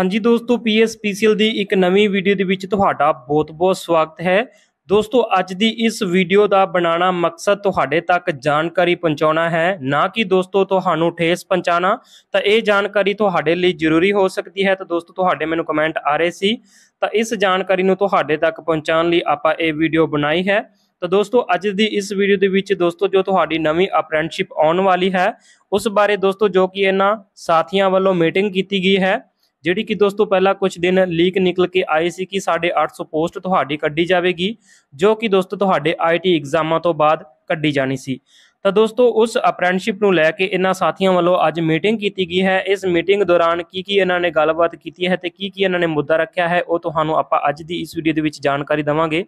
ਹਾਂਜੀ ਦੋਸਤੋ ਪੀਐਸਪੀਸੀਐਲ ਦੀ ਇੱਕ ਨਵੀਂ ਵੀਡੀਓ ਦੇ ਵਿੱਚ ਤੁਹਾਡਾ ਬਹੁਤ-ਬਹੁਤ ਸਵਾਗਤ ਹੈ ਦੋਸਤੋ ਅੱਜ ਦੀ ਇਸ ਵੀਡੀਓ ਦਾ ਬਣਾਉਣਾ ਮਕਸਦ ਤੁਹਾਡੇ ਤੱਕ ਜਾਣਕਾਰੀ ਪਹੁੰਚਾਉਣਾ ਹੈ ਨਾ ਕਿ ਦੋਸਤੋ ਤੁਹਾਨੂੰ ਠੇਸ ਪਹੁੰਚਾਣਾ ਤਾਂ ਇਹ ਜਾਣਕਾਰੀ ਤੁਹਾਡੇ ਲਈ ਜ਼ਰੂਰੀ ਹੋ ਸਕਦੀ ਹੈ ਤਾਂ ਦੋਸਤੋ ਤੁਹਾਡੇ ਮੈਨੂੰ ਕਮੈਂਟ ਆ ਰਹੇ ਸੀ ਤਾਂ ਇਸ ਜਾਣਕਾਰੀ ਨੂੰ ਤੁਹਾਡੇ ਤੱਕ ਪਹੁੰਚਾਉਣ ਲਈ ਆਪਾਂ ਇਹ ਵੀਡੀਓ ਬਣਾਈ ਹੈ ਤਾਂ ਦੋਸਤੋ ਅੱਜ ਦੀ ਇਸ ਵੀਡੀਓ ਦੇ ਵਿੱਚ ਦੋਸਤੋ ਜੋ ਤੁਹਾਡੀ ਨਵੀਂ ਅਪ੍ਰੈਂਟਿਸਿਪ ਆਉਣ ਵਾਲੀ ਹੈ ਉਸ ਬਾਰੇ ਦੋਸਤੋ ਜੋ ਕਿ ਇਹਨਾਂ ਸਾਥੀਆਂ ਵੱਲੋਂ ਮੀਟਿੰਗ ਕੀਤੀ ਗਈ ਹੈ ਜਿਹੜੀ ਕਿ ਦੋਸਤੋ ਪਹਿਲਾਂ ਕੁਝ ਦਿਨ ਲੀਕ ਨਿਕਲ ਕੇ ਆਈ ਸੀ ਕਿ 850 ਪੋਸਟ ਤੁਹਾਡੀ ਕੱਢੀ ਜਾਵੇਗੀ ਜੋ ਕਿ ਦੋਸਤੋ ਤੁਹਾਡੇ ਆਈਟੀ ਐਗਜ਼ਾਮਾਂ ਤੋਂ ਬਾਅਦ ਕੱਢੀ ਜਾਣੀ ਸੀ ਤਾਂ ਦੋਸਤੋ ਉਸ ਅਪ੍ਰੈਂਟਿਸ਼ਿਪ ਨੂੰ ਲੈ ਕੇ ਇਹਨਾਂ ਸਾਥੀਆਂ ਵੱਲੋਂ ਅੱਜ ਮੀਟਿੰਗ ਕੀਤੀ ਗਈ ਹੈ ਇਸ ਮੀਟਿੰਗ ਦੌਰਾਨ ਕੀ ਕੀ ਇਹਨਾਂ ਨੇ ਗੱਲਬਾਤ ਕੀਤੀ ਹੈ ਤੇ ਕੀ ਕੀ ਇਹਨਾਂ ਨੇ ਮੁੱਦਾ ਰੱਖਿਆ ਹੈ ਉਹ ਤੁਹਾਨੂੰ ਆਪਾਂ ਅੱਜ ਦੀ ਇਸ ਵੀਡੀਓ ਦੇ ਵਿੱਚ ਜਾਣਕਾਰੀ ਦਵਾਂਗੇ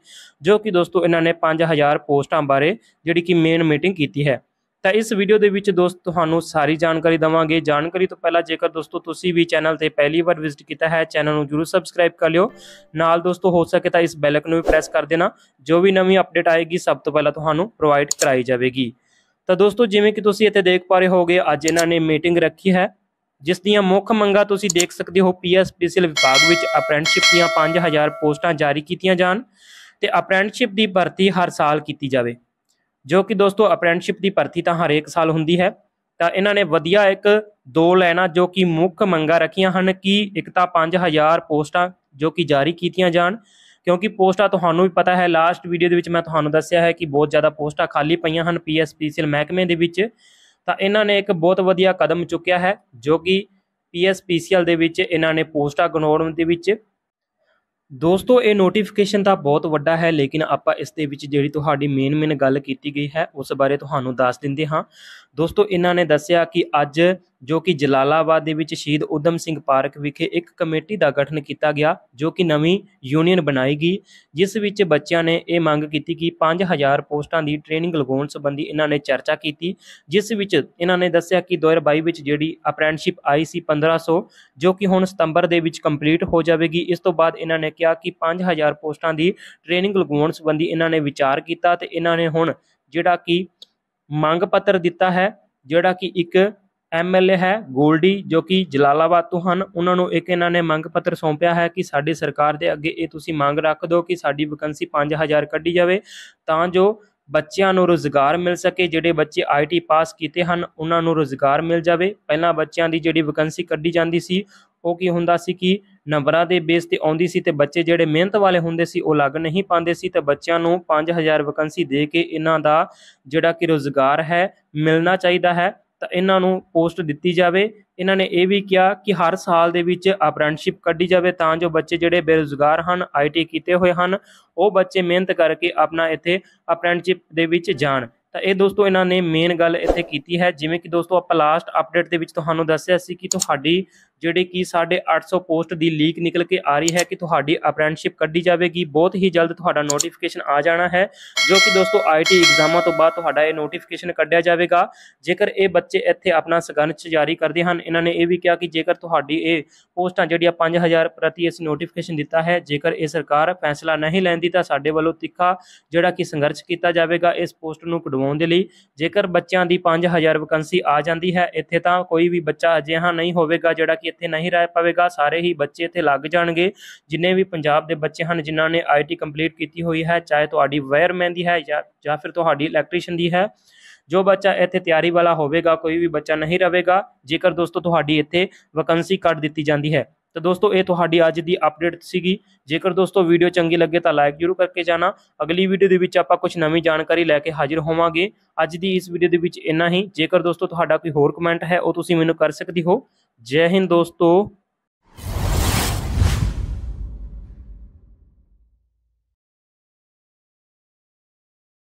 ਜੋ ਕਿ ਦੋਸਤੋ ਇਹਨਾਂ ਨੇ 5000 ਪੋਸਟਾਂ ਬਾਰੇ ਜਿਹੜੀ ਕਿ ਮੇਨ ਮੀਟਿੰਗ ਕੀਤੀ ਹੈ ਤਾਂ ਇਸ ਵੀਡੀਓ ਦੇ ਵਿੱਚ ਦੋਸਤ ਤੁਹਾਨੂੰ ਸਾਰੀ ਜਾਣਕਾਰੀ ਦਵਾਂਗੇ ਜਾਣਕਾਰੀ ਤੋਂ ਪਹਿਲਾਂ ਜੇਕਰ ਦੋਸਤੋ ਤੁਸੀਂ ਵੀ ਚੈਨਲ ਤੇ ਪਹਿਲੀ ਵਾਰ ਵਿਜ਼ਿਟ ਕੀਤਾ ਹੈ ਚੈਨਲ ਨੂੰ ਜਰੂਰ ਸਬਸਕ੍ਰਾਈਬ ਕਰ ਲਿਓ ਨਾਲ ਦੋਸਤੋ ਹੋ ਸਕੇ ਤਾਂ ਇਸ ਬੈਲ ਆਈਕਨ ਨੂੰ ਵੀ ਪ੍ਰੈਸ ਕਰ ਦੇਣਾ ਜੋ ਵੀ ਨਵੀਂ ਅਪਡੇਟ ਆਏਗੀ ਸਭ ਤੋਂ ਪਹਿਲਾਂ ਤੁਹਾਨੂੰ ਪ੍ਰੋਵਾਈਡ ਕਰਾਈ ਜਾਵੇਗੀ ਤਾਂ ਦੋਸਤੋ ਜਿਵੇਂ ਕਿ ਤੁਸੀਂ ਇੱਥੇ ਦੇਖ ਪਾ ਰਹੇ ਹੋਗੇ ਅੱਜ ਇਹਨਾਂ ਨੇ ਮੀਟਿੰਗ ਰੱਖੀ ਹੈ ਜਿਸ ਦੀਆਂ ਮੁੱਖ ਮੰਗਾਂ ਤੁਸੀਂ ਦੇਖ ਸਕਦੇ ਹੋ ਪੀਐਸਪੀਸੀਐਲ ਵਿਭਾਗ ਵਿੱਚ ਅਪ੍ਰੈਂਟਿਸਿਪ ਦੀਆਂ 5000 ਪੋਸਟਾਂ ਜਾਰੀ ਕੀਤੀਆਂ ਜਾਣ ਤੇ ਅਪ੍ਰੈਂਟਿਸਿਪ ਦੀ ਭਰਤੀ ਹਰ ਸਾਲ ਕੀਤੀ ਜਾਵੇ ਜੋ ਕਿ ਦੋਸਤੋ ਅਪ੍ਰੈਂਟਿਸਸ਼ਿਪ ਦੀ ਭਰਤੀ ਤਾਂ ਹਰੇਕ ਸਾਲ ਹੁੰਦੀ ਹੈ ਤਾਂ ਇਹਨਾਂ ਨੇ ਵਧੀਆ ਇੱਕ ਦੋ ਲੈਣਾ ਜੋ ਕਿ ਮੁੱਖ ਮੰਗਾ ਰੱਖੀਆਂ ਹਨ ਕਿ ਇੱਕ ਤਾਂ 5000 ਪੋਸਟਾਂ ਜੋ ਕਿ ਜਾਰੀ ਕੀਤੀਆਂ ਜਾਣ ਕਿਉਂਕਿ ਪੋਸਟਾਂ ਤੁਹਾਨੂੰ ਵੀ ਪਤਾ ਹੈ ਲਾਸਟ ਵੀਡੀਓ ਦੇ ਵਿੱਚ ਮੈਂ ਤੁਹਾਨੂੰ ਦੱਸਿਆ ਹੈ ਕਿ ਬਹੁਤ ਜ਼ਿਆਦਾ ਪੋਸਟਾਂ ਖਾਲੀ ਪਈਆਂ ਹਨ ਪੀਐਸਪੀਸੀਐਲ ਮਹਿਕਮੇ ਦੇ ਵਿੱਚ ਤਾਂ ਇਹਨਾਂ ਨੇ ਇੱਕ ਬਹੁਤ ਵਧੀਆ ਕਦਮ ਚੁੱਕਿਆ ਹੈ ਜੋ ਕਿ ਪੀਐਸਪੀਸੀਐਲ ਦੇ ਵਿੱਚ ਇਹਨਾਂ ਨੇ ਪੋਸਟਾਂ ਗਨੋੜਨ ਦੇ ਵਿੱਚ ਦੋਸਤੋ ਇਹ ਨੋਟੀਫਿਕੇਸ਼ਨ ਤਾਂ ਬਹੁਤ ਵੱਡਾ ਹੈ ਲੇਕਿਨ ਆਪਾਂ ਇਸ ਦੇ ਵਿੱਚ ਜਿਹੜੀ ਤੁਹਾਡੀ ਮੇਨ ਮੇਨ ਗੱਲ ਕੀਤੀ ਗਈ ਹੈ ਉਸ ਬਾਰੇ ਤੁਹਾਨੂੰ ਦੱਸ ਦਿੰਦੇ ਹਾਂ ਦੋਸਤੋ ਇਹਨਾਂ ਨੇ ਦੱਸਿਆ ਕਿ ਅੱਜ ਜੋ ਕਿ ਜਲਾਲਾਬਾਦ ਦੇ ਵਿੱਚ ਸ਼ਹੀਦ ਉਦਮ ਸਿੰਘ ਪਾਰਕ ਵਿਖੇ ਇੱਕ ਕਮੇਟੀ ਦਾ ਗਠਨ ਕੀਤਾ ਗਿਆ ਜੋ ਕਿ ਨਵੀਂ ਯੂਨੀਅਨ ਬਣਾਏਗੀ ਜਿਸ ਵਿੱਚ ਬੱਚਿਆਂ ਨੇ ਇਹ ਮੰਗ ਕੀਤੀ ਕਿ 5000 ਪੋਸਟਾਂ ਦੀ ਟ੍ਰੇਨਿੰਗ ਲਗਾਉਣ ਸੰਬੰਧੀ ਇਹਨਾਂ ਨੇ ਚਰਚਾ ਕੀਤੀ ਜਿਸ ਵਿੱਚ ਇਹਨਾਂ ਨੇ ਦੱਸਿਆ ਕਿ 2022 ਵਿੱਚ ਜਿਹੜੀ ਅਪ੍ਰੈਂਟਿਸਿਪ ਆਈ ਸੀ 1500 ਜੋ ਕਿ ਹੁਣ ਸਤੰਬਰ ਦੇ ਵਿੱਚ ਕੰਪਲੀਟ ਹੋ ਜਾਵੇਗੀ ਇਸ ਤੋਂ ਬਾਅਦ ਇਹਨਾਂ ਨੇ ਕਿਹਾ ਕਿ 5000 ਪੋਸਟਾਂ ਦੀ ਟ੍ਰੇਨਿੰਗ ਲਗਾਉਣ ਸੰਬੰਧੀ ਇਹਨਾਂ ਨੇ ਵਿਚਾਰ ਕੀਤਾ ਤੇ ਇਹਨਾਂ ਨੇ ਹੁਣ ਜਿਹੜਾ ਕਿ ਮੰਗ ਪੱਤਰ ਦਿੱਤਾ ਹੈ ਜਿਹੜਾ ਕਿ ਇੱਕ ਐਮਐਲਏ ਹੈ ਗੋਲਡੀ ਜੋ ਕਿ ਜਲਾਲਾਬਾਦ ਤੋਂ ਹਨ ਉਹਨਾਂ ਨੂੰ ਇੱਕ ਇਹਨਾਂ ਨੇ ਮੰਗ ਪੱਤਰ ਸੌਂਪਿਆ ਹੈ ਕਿ ਸਾਡੀ ਸਰਕਾਰ ਦੇ ਅੱਗੇ ਇਹ ਤੁਸੀਂ ਮੰਗ ਰੱਖ ਦਿਓ ਕਿ ਸਾਡੀ ਵੈਕੈਂਸੀ 5000 ਕੱਢੀ ਜਾਵੇ ਤਾਂ ਜੋ ਬੱਚਿਆਂ ਨੂੰ ਰੋਜ਼ਗਾਰ ਮਿਲ ਸਕੇ ਜਿਹੜੇ ਬੱਚੇ ਆਈਟੀ ਪਾਸ ਕੀਤੇ ਹਨ ਉਹਨਾਂ ਨੂੰ ਰੋਜ਼ਗਾਰ ਮਿਲ ਜਾਵੇ ਪਹਿਲਾਂ ਬੱਚਿਆਂ ਦੀ ਜਿਹੜੀ ਵੈਕੈਂਸੀ ਕੱਢੀ ਜਾਂਦੀ ਸੀ ਉਹ ਕੀ ਹੁੰਦਾ ਸੀ ਕਿ ਨੰਬਰਾਂ ਦੇ ਬੇਸ ਤੇ ਆਉਂਦੀ ਸੀ ਤੇ ਬੱਚੇ ਜਿਹੜੇ ਮਿਹਨਤ ਵਾਲੇ ਹੁੰਦੇ ਸੀ ਉਹ ਲੱਗ ਨਹੀਂ ਪਾਉਂਦੇ ਸੀ ਤੇ ਬੱਚਿਆਂ ਨੂੰ 5000 ਵੈਕੈਂਸੀ ਦੇ ਕੇ ਇਹਨਾਂ ਦਾ ਜਿਹੜਾ ਕਿ ਰੋਜ਼ਗਾਰ ਹੈ ਮਿਲਣਾ ਚਾਹੀਦਾ ਹੈ ਤਾਂ ਇਹਨਾਂ ਨੂੰ ਪੋਸਟ ਦਿੱਤੀ ਜਾਵੇ ਇਹਨਾਂ ਨੇ ਇਹ ਵੀ ਕਿਹਾ ਕਿ ਹਰ ਸਾਲ ਦੇ ਵਿੱਚ ਅਪ੍ਰੈਂਟਿਸ਼ਿਪ ਕੱਢੀ ਜਾਵੇ ਤਾਂ ਜੋ ਬੱਚੇ ਜਿਹੜੇ ਬੇਰੁਜ਼ਗਾਰ ਹਨ ਆਈਟੀ ਕੀਤੇ ਹੋਏ ਹਨ ਉਹ ਬੱਚੇ ਮਿਹਨਤ ਕਰਕੇ ਆਪਣਾ ਇੱਥੇ ਅਪ੍ਰੈਂਟਿਸ਼ਿਪ ਦੇ ਵਿੱਚ ਜਾਣ ਤਾਂ ਇਹ ਦੋਸਤੋ ਇਹਨਾਂ ਨੇ ਮੇਨ ਗੱਲ ਇੱਥੇ ਕੀਤੀ ਹੈ ਜਿਵੇਂ ਕਿ ਦੋਸਤੋ ਆਪਾਂ ਲਾਸਟ ਅਪਡੇਟ ਦੇ ਵਿੱਚ ਤੁਹਾਨੂੰ ਦੱਸਿਆ ਸੀ ਕਿ ਤੁਹਾਡੀ ਜਿਹੜੀ ਕਿ 850 ਪੋਸਟ ਦੀ ਲੀਕ ਨਿਕਲ ਕੇ ਆ ਰਹੀ ਹੈ ਕਿ ਤੁਹਾਡੀ ਅਪ੍ਰੈਂਟਿਸ਼ਿਪ ਕੱਢੀ ਜਾਵੇਗੀ ਬਹੁਤ ਹੀ ਜਲਦ ਤੁਹਾਡਾ ਨੋਟੀਫਿਕੇਸ਼ਨ ਆ ਜਾਣਾ ਹੈ ਜੋ ਕਿ ਦੋਸਤੋ ਆਈਟੀ ਐਗਜ਼ਾਮਾਂ ਤੋਂ ਬਾਅਦ ਤੁਹਾਡਾ ਇਹ ਨੋਟੀਫਿਕੇਸ਼ਨ ਕੱਢਿਆ ਜਾਵੇਗਾ ਜੇਕਰ ਇਹ ਬੱਚੇ ਇੱਥੇ ਆਪਣਾ ਸਗਨਚ ਜਾਰੀ ਕਰਦੇ ਹਨ ਇਹਨਾਂ ਨੇ ਇਹ ਵੀ ਕਿਹਾ ਕਿ ਜੇਕਰ ਤੁਹਾਡੀ ਇਹ ਪੋਸਟਾਂ ਜਿਹੜੀਆਂ 5000 ਪ੍ਰਤੀ ਇਸ ਨੋਟੀਫਿਕੇਸ਼ਨ ਦਿੱਤਾ ਹੈ ਜੇਕਰ ਇਹ ਸਰਕਾਰ ਫੈਸਲਾ ਨਹੀਂ ਲੈਂਦੀ ਤਾਂ ਸਾਡੇ ਵੱਲੋਂ ਤਿੱਖਾ ਜਿਹੜਾ ਕਿ ਸੰਘਰਸ਼ ਕੀਤਾ ਜਾਵੇਗਾ ਇਸ ਪੋਸਟ ਨੂੰ ਕਢਵਾਉਣ ਲਗਾਉਣ ਦੇ ਲਈ ਜੇਕਰ ਬੱਚਿਆਂ ਦੀ 5000 ਵੈਕੈਂਸੀ ਆ ਜਾਂਦੀ ਹੈ ਇੱਥੇ ਤਾਂ ਕੋਈ ਵੀ ਬੱਚਾ ਅਜਿਹਾ ਨਹੀਂ ਹੋਵੇਗਾ ਜਿਹੜਾ ਕਿ ਇੱਥੇ ਨਹੀਂ ਰਹਿ ਪਵੇਗਾ ਸਾਰੇ ਹੀ ਬੱਚੇ ਇੱਥੇ ਲੱਗ ਜਾਣਗੇ ਜਿੰਨੇ ਵੀ ਪੰਜਾਬ ਦੇ ਬੱਚੇ ਹਨ ਜਿਨ੍ਹਾਂ ਨੇ ਆਈਟੀ ਕੰਪਲੀਟ ਕੀਤੀ ਹੋਈ ਹੈ ਚਾਹੇ ਤੁਹਾਡੀ ਵਾਇਰਮੈਨ ਦੀ ਹੈ ਜਾਂ ਫਿਰ ਤੁਹਾਡੀ ਇਲੈਕਟ੍ਰੀਸ਼ੀਅਨ ਦੀ ਹੈ ਜੋ ਬੱਚਾ ਇੱਥੇ ਤਿਆਰੀ ਵਾਲਾ ਹੋਵੇਗਾ ਕੋਈ ਵੀ ਬੱਚਾ ਨਹੀਂ ਰਹੇਗਾ ਜੇਕਰ ਦੋਸਤੋ ਤੁਹਾਡੀ ਇੱਥੇ ਵੈਕੈਂਸੀ ਕੱਢ ਦਿੱਤੀ ਜਾਂਦੀ ਹੈ ਤਾਂ ਦੋਸਤੋ ਇਹ ਤੁਹਾਡੀ ਅੱਜ ਦੀ ਅਪਡੇਟ ਸੀਗੀ ਜੇਕਰ ਦੋਸਤੋ ਵੀਡੀਓ ਚੰਗੀ ਲੱਗੇ ਤਾਂ ਲਾਈਕ ਜ਼ਰੂਰ ਕਰਕੇ ਜਾਣਾ ਅਗਲੀ ਵੀਡੀਓ ਦੇ ਵਿੱਚ ਆਪਾਂ ਕੁਝ ਨਵੀਂ ਜਾਣਕਾਰੀ ਲੈ ਕੇ ਹਾਜ਼ਰ ਹੋਵਾਂਗੇ ਅੱਜ ਦੀ ਇਸ ਵੀਡੀਓ ਦੇ ਵਿੱਚ ਇੰਨਾ ਹੀ ਜੇਕਰ ਦੋਸਤੋ ਤੁਹਾਡਾ ਕੋਈ ਹੋਰ ਕਮੈਂਟ ਹੈ ਉਹ ਤੁਸੀਂ ਮੈਨੂੰ ਕਰ ਸਕਦੇ ਹੋ ਜੈ ਹਿੰਦ ਦੋਸਤੋ